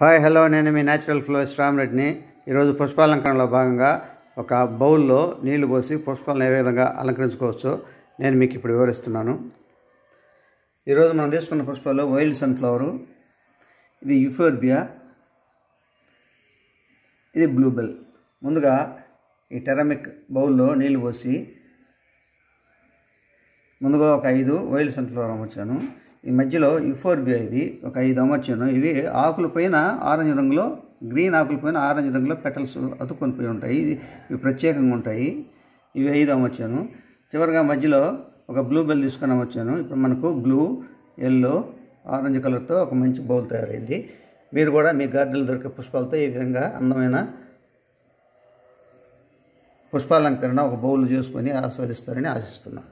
hi hello నేను మీ natural Ram రామరెడ్డిని ఈరోజు పుష్పాలంకరణలో భాగంగా ఒక బౌల్లో నీళ్లు పోసి పుష్పాలను ఏ విధంగా అలంకరించుకోవచ్చో నేను మీకు ఇప్పుడు వివరిస్తున్నాను ఈరోజు మనం తీసుకున్న పుష్పాలు వైల్డ్ సన్ఫ్లవరు ఇది యుఫోర్బియా ఇది బ్లూబెల్ ముందుగా ఈ టెరమిక్ బౌల్లో నీళ్లు పోసి ముందుగా ఒక ఐదు వైల్డ్ సన్ఫ్లవర్ అమ్మొచ్చాను ఈ మధ్యలో యుఫోర్బియా ఇవి ఒక ఐదు అమర్చాను ఇవి ఆకుల పైన ఆరెంజ్ రంగులో గ్రీన్ ఆకుల పైన ఆరెంజ్ రంగులో పెటల్స్ అతుక్కొని పోయి ఉంటాయి ఇవి ప్రత్యేకంగా ఉంటాయి ఇవి ఐదు అమర్చాను చివరిగా మధ్యలో ఒక బ్లూ బెల్ తీసుకొని అమర్చాను ఇప్పుడు మనకు బ్లూ ఎల్లో ఆరెంజ్ కలర్తో ఒక మంచి బౌల్ తయారైంది మీరు కూడా మీ గార్డెన్లు దొరికే పుష్పాలతో ఈ విధంగా అందమైన పుష్పాలంకరణ ఒక బౌల్ చేసుకొని ఆస్వాదిస్తారని ఆశిస్తున్నాను